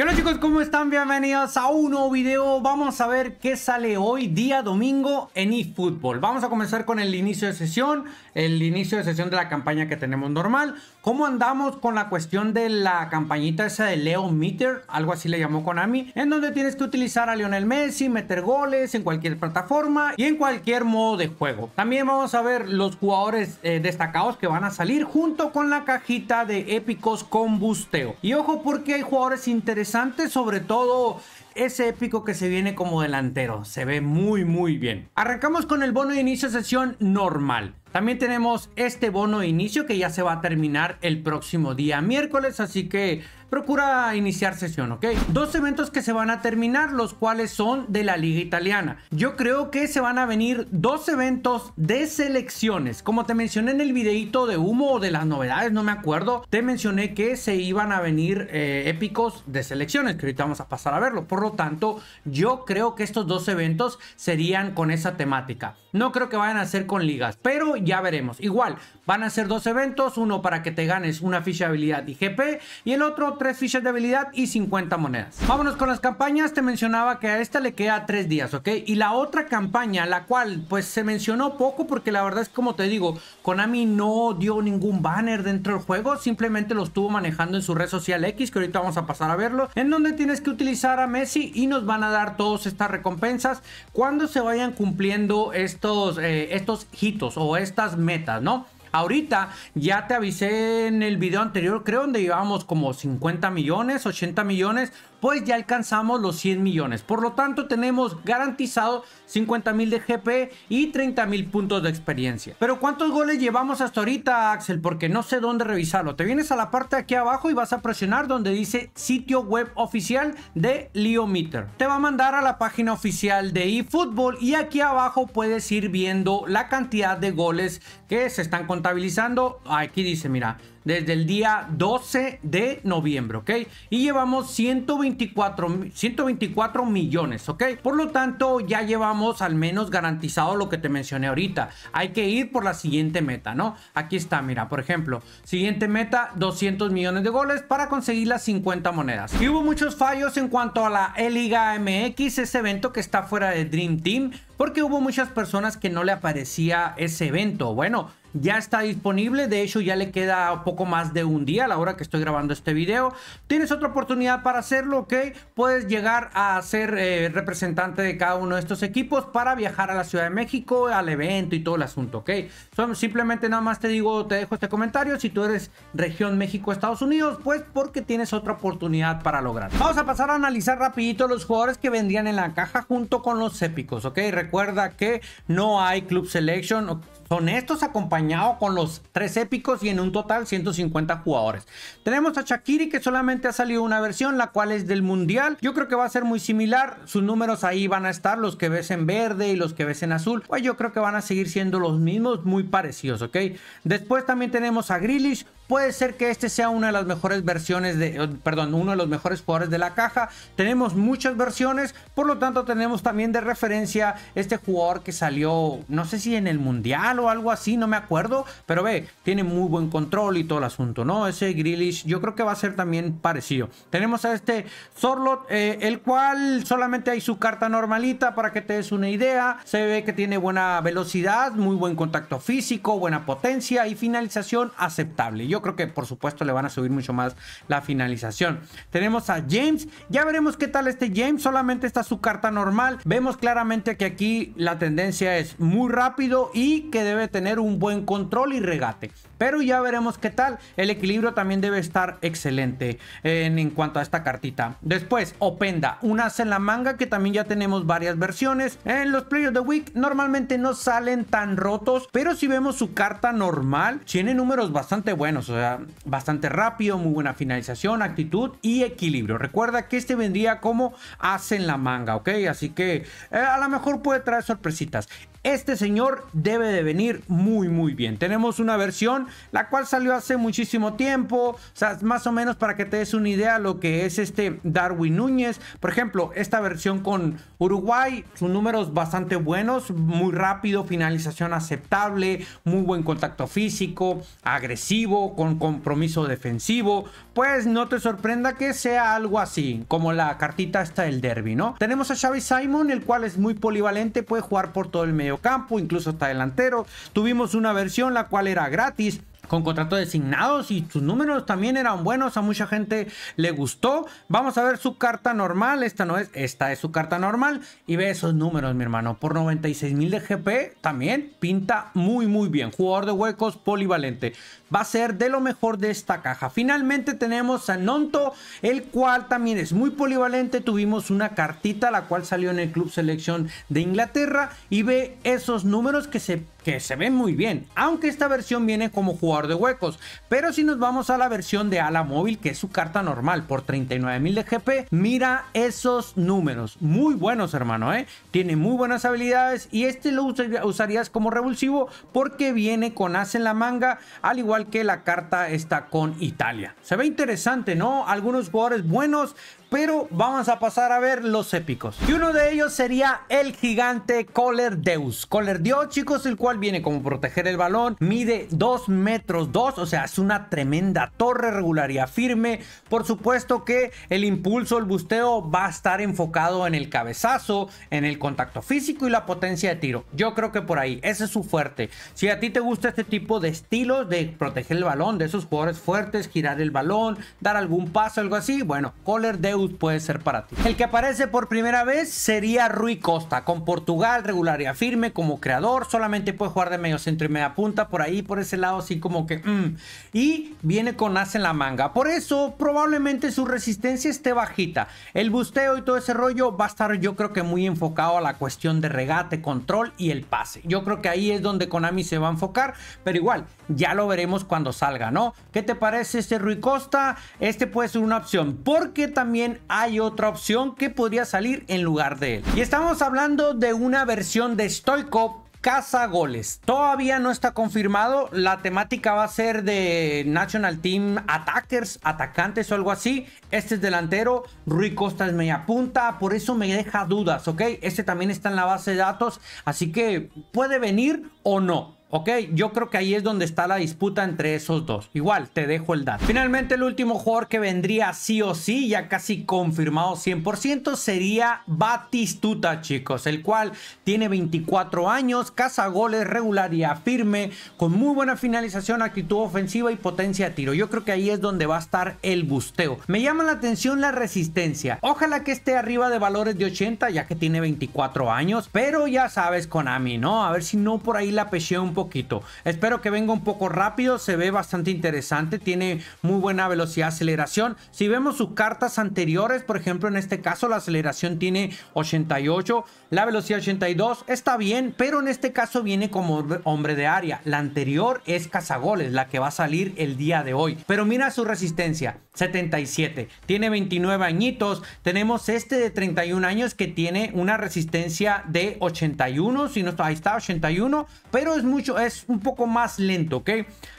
Hola chicos, ¿cómo están? Bienvenidos a un nuevo video. Vamos a ver qué sale hoy, día domingo, en eFootball. Vamos a comenzar con el inicio de sesión, el inicio de sesión de la campaña que tenemos normal. ¿Cómo andamos con la cuestión de la campañita esa de Leo Meter? Algo así le llamó Konami. En donde tienes que utilizar a Lionel Messi, meter goles en cualquier plataforma y en cualquier modo de juego. También vamos a ver los jugadores eh, destacados que van a salir junto con la cajita de épicos con busteo. Y ojo porque hay jugadores interesantes sobre todo ese épico que se viene como delantero. Se ve muy, muy bien. Arrancamos con el bono de inicio sesión normal. También tenemos este bono de inicio que ya se va a terminar el próximo día miércoles, así que procura iniciar sesión, ¿ok? Dos eventos que se van a terminar, los cuales son de la liga italiana. Yo creo que se van a venir dos eventos de selecciones. Como te mencioné en el videito de humo o de las novedades, no me acuerdo, te mencioné que se iban a venir eh, épicos de selecciones, que ahorita vamos a pasar a verlo. Por lo tanto, yo creo que estos dos eventos serían con esa temática. No creo que vayan a ser con ligas, pero ya veremos. Igual, van a ser dos eventos, uno para que te ganes una ficha de habilidad y GP y el otro 3 fichas de habilidad y 50 monedas. Vámonos con las campañas. Te mencionaba que a esta le queda 3 días, ¿ok? Y la otra campaña, la cual pues se mencionó poco porque la verdad es como te digo, Konami no dio ningún banner dentro del juego, simplemente lo estuvo manejando en su red social X, que ahorita vamos a pasar a verlo, en donde tienes que utilizar a Messi y nos van a dar todas estas recompensas cuando se vayan cumpliendo estos, eh, estos hitos o estas metas, ¿no? Ahorita ya te avisé en el video anterior, creo, donde llevábamos como 50 millones, 80 millones pues ya alcanzamos los 100 millones. Por lo tanto, tenemos garantizado 50 mil de GP y 30 mil puntos de experiencia. Pero ¿cuántos goles llevamos hasta ahorita, Axel? Porque no sé dónde revisarlo. Te vienes a la parte de aquí abajo y vas a presionar donde dice sitio web oficial de Leometer. Te va a mandar a la página oficial de eFootball y aquí abajo puedes ir viendo la cantidad de goles que se están contabilizando. Aquí dice, mira, desde el día 12 de noviembre, ¿ok? Y llevamos 120 124, 124 millones, ¿ok? Por lo tanto, ya llevamos al menos garantizado lo que te mencioné ahorita. Hay que ir por la siguiente meta, ¿no? Aquí está, mira, por ejemplo, siguiente meta, 200 millones de goles para conseguir las 50 monedas. Y hubo muchos fallos en cuanto a la e liga MX, ese evento que está fuera de Dream Team, porque hubo muchas personas que no le aparecía ese evento. Bueno, ya está disponible. De hecho, ya le queda poco más de un día a la hora que estoy grabando este video. Tienes otra oportunidad para hacerlo, ¿ok? Puedes llegar a ser eh, representante de cada uno de estos equipos para viajar a la Ciudad de México, al evento y todo el asunto, ¿ok? simplemente nada más te digo, te dejo este comentario. Si tú eres región México, Estados Unidos, pues porque tienes otra oportunidad para lograrlo. Vamos a pasar a analizar rapidito los jugadores que vendían en la caja junto con los épicos, ¿ok? Recuerda que no hay Club Selection, son estos acompañados con los tres épicos y en un total 150 jugadores. Tenemos a Shakiri que solamente ha salido una versión, la cual es del Mundial. Yo creo que va a ser muy similar. Sus números ahí van a estar, los que ves en verde y los que ves en azul. Pues yo creo que van a seguir siendo los mismos, muy parecidos, ¿ok? Después también tenemos a Grillish. Puede ser que este sea una de las mejores versiones de, eh, perdón, uno de los mejores jugadores de la caja. Tenemos muchas versiones, por lo tanto tenemos también de referencia este jugador que salió, no sé si en el mundial o algo así, no me acuerdo, pero ve, tiene muy buen control y todo el asunto, ¿no? Ese Grealish yo creo que va a ser también parecido. Tenemos a este Zorlot eh, el cual solamente hay su carta normalita para que te des una idea. Se ve que tiene buena velocidad, muy buen contacto físico, buena potencia y finalización aceptable. Yo creo que por supuesto le van a subir mucho más la finalización. Tenemos a James. Ya veremos qué tal este James. Solamente está su carta normal. Vemos claramente que aquí la tendencia es muy rápido y que debe tener un buen control y regate pero ya veremos qué tal. El equilibrio también debe estar excelente eh, en, cuanto a esta cartita. Después, Openda, As en la manga que también ya tenemos varias versiones. En los Play of the Week normalmente no salen tan rotos, pero si vemos su carta normal, tiene números bastante buenos, o sea, bastante rápido, muy buena finalización, actitud y equilibrio. Recuerda que este vendría como en la manga, ¿ok? Así que eh, a lo mejor puede traer sorpresitas. Este señor debe de venir muy muy bien. Tenemos una versión la cual salió hace muchísimo tiempo, o sea, más o menos para que te des una idea lo que es este Darwin Núñez. Por ejemplo, esta versión con Uruguay, sus números bastante buenos, muy rápido, finalización aceptable, muy buen contacto físico, agresivo, con compromiso defensivo. Pues no te sorprenda que sea algo así, como la cartita esta del derby, ¿no? Tenemos a Xavi Simon, el cual es muy polivalente, puede jugar por todo el medio campo incluso hasta delantero. Tuvimos una versión la cual era gratis, con contrato designados y sus números también eran buenos, a mucha gente le gustó. Vamos a ver su carta normal, esta no es, esta es su carta normal y ve esos números, mi hermano, por 96 mil de GP también pinta muy muy bien. Jugador de huecos polivalente. Va a ser de lo mejor de esta caja. Finalmente tenemos a Nonto, el cual también es muy polivalente. Tuvimos una cartita la cual salió en el Club Selección de Inglaterra y ve esos números que se, que se ven muy bien. Aunque esta versión viene como jugador de huecos. Pero si nos vamos a la versión de ala móvil, que es su carta normal por 39.000 de GP, mira esos números. Muy buenos, hermano, ¿eh? Tiene muy buenas habilidades y este lo usarías como revulsivo porque viene con as en la manga, al igual que la carta está con Italia. Se ve interesante, ¿no? Algunos jugadores buenos, pero vamos a pasar a ver los épicos. Y uno de ellos sería el gigante Coller Deus. Coller Dios, chicos, el cual viene como proteger el balón, mide 2 metros 2, o sea, es una tremenda torre Y firme. Por supuesto que el impulso, el busteo va a estar enfocado en el cabezazo, en el contacto físico y la potencia de tiro. Yo creo que por ahí, ese es su fuerte. Si a ti te gusta este tipo de estilos de proteger el balón, de esos jugadores fuertes, girar el balón, dar algún paso, algo así, bueno, Coller Deus puede ser para ti. El que aparece por primera vez sería Rui Costa, con Portugal Regular y firme como creador, solamente puede jugar de medio centro y media punta, por ahí, por ese lado, así como que... Mm. y viene con as en la manga. Por eso, probablemente su resistencia esté bajita. El busteo y todo ese rollo va a estar yo creo que muy enfocado a la cuestión de regate, control y el pase. Yo creo que ahí es donde Konami se va a enfocar, pero igual, ya lo veremos cuando salga, ¿no? ¿Qué te parece este Rui Costa? Este puede ser una opción, porque también hay otra opción que podría salir en lugar de él. Y estamos hablando de una versión de Stoikov Casa goles. Todavía no está confirmado. La temática va a ser de National Team Attackers, atacantes o algo así. Este es delantero. Rui Costa es media punta. Por eso me deja dudas, ¿ok? Este también está en la base de datos. Así que puede venir o no. ¿Ok? Yo creo que ahí es donde está la disputa entre esos dos. Igual, te dejo el dato. Finalmente, el último jugador que vendría sí o sí, ya casi confirmado 100%, sería Batistuta, chicos, el cual tiene 24 años, caza goles regular y firme, con muy buena finalización, actitud ofensiva y potencia de tiro. Yo creo que ahí es donde va a estar el busteo. Me llama la atención la resistencia. Ojalá que esté arriba de valores de 80, ya que tiene 24 años, pero ya sabes, con Konami, ¿no? A ver si no por ahí la pesión un poco poquito. Espero que venga un poco rápido, se ve bastante interesante, tiene muy buena velocidad de aceleración. Si vemos sus cartas anteriores, por ejemplo, en este caso la aceleración tiene 88, la velocidad 82, está bien, pero en este caso viene como hombre de área. La anterior es cazagoles, la que va a salir el día de hoy. Pero mira su resistencia, 77, tiene 29 añitos, tenemos este de 31 años que tiene una resistencia de 81, si no, está, ahí está 81, pero es mucho es un poco más lento, ¿ok?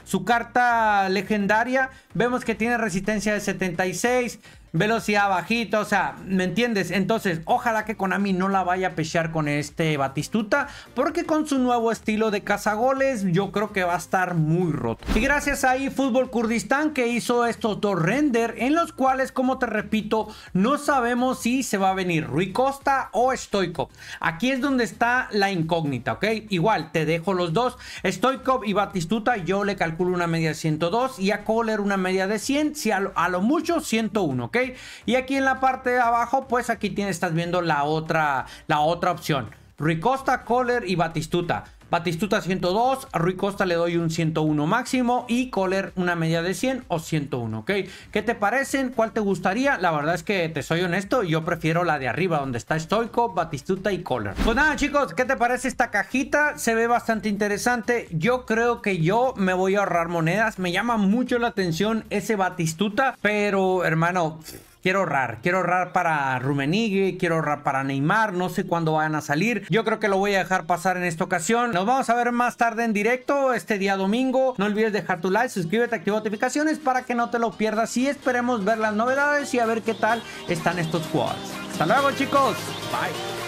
Su carta legendaria, vemos que tiene resistencia de 76, velocidad bajita, o sea, ¿me entiendes? Entonces, ojalá que Konami no la vaya a pechear con este Batistuta, porque con su nuevo estilo de cazagoles, yo creo que va a estar muy roto. Y gracias a fútbol Kurdistán que hizo estos dos render, en los cuales, como te repito, no sabemos si se va a venir Rui Costa o Stoikov. Aquí es donde está la incógnita, ¿ok? Igual, te dejo los dos. Stoikov y Batistuta, yo le calculo una media de 102 y a Kohler una media de 100, si a lo mucho 101, ¿ok? Y aquí en la parte de abajo, pues aquí tienes, estás viendo la otra, la otra opción. Ricosta, Kohler y Batistuta. Batistuta 102, a Rui Costa le doy un 101 máximo y Kohler una media de 100 o 101, ¿ok? ¿Qué te parecen? ¿Cuál te gustaría? La verdad es que te soy honesto, yo prefiero la de arriba, donde está Stoico, Batistuta y Kohler. Pues nada, chicos, ¿qué te parece esta cajita? Se ve bastante interesante. Yo creo que yo me voy a ahorrar monedas. Me llama mucho la atención ese Batistuta, pero hermano quiero ahorrar. Quiero ahorrar para Rumenigue, quiero ahorrar para Neymar, no sé cuándo van a salir. Yo creo que lo voy a dejar pasar en esta ocasión. Nos vamos a ver más tarde en directo este día domingo. No olvides dejar tu like, suscríbete, activa notificaciones para que no te lo pierdas y esperemos ver las novedades y a ver qué tal están estos jugadores. Hasta luego chicos. Bye.